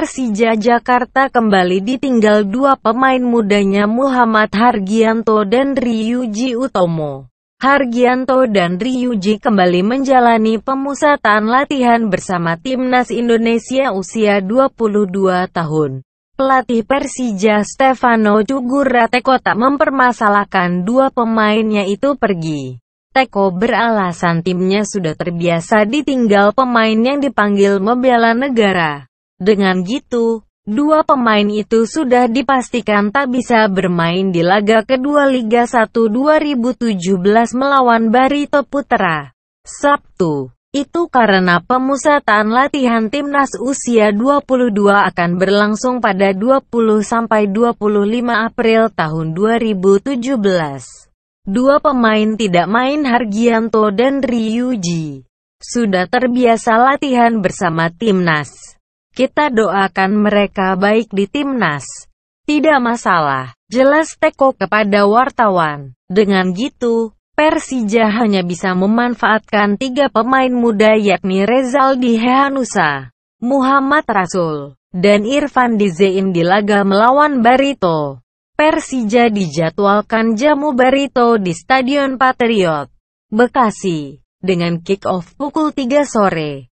Persija Jakarta kembali ditinggal dua pemain mudanya Muhammad Hargianto dan Ryuji Utomo. Hargianto dan Ryuji kembali menjalani pemusatan latihan bersama Timnas Indonesia usia 22 tahun. Pelatih Persija Stefano Cugura Teko tak mempermasalahkan dua pemainnya itu pergi. Teko beralasan timnya sudah terbiasa ditinggal pemain yang dipanggil membela negara. Dengan gitu, dua pemain itu sudah dipastikan tak bisa bermain di laga kedua Liga 1 2017 melawan Barito Putra. Sabtu. Itu karena pemusatan latihan timnas usia 22 akan berlangsung pada 20-25 April tahun 2017. Dua pemain tidak main Hargianto dan Ryuji. Sudah terbiasa latihan bersama timnas. Kita doakan mereka baik di timnas. Tidak masalah, jelas Teko kepada wartawan. Dengan gitu, Persija hanya bisa memanfaatkan tiga pemain muda yakni Rezaldi Hehanusa, Muhammad Rasul, dan Irfan Dizein di laga melawan Barito. Persija dijadwalkan jamu Barito di Stadion Patriot, Bekasi, dengan kick-off pukul 3 sore.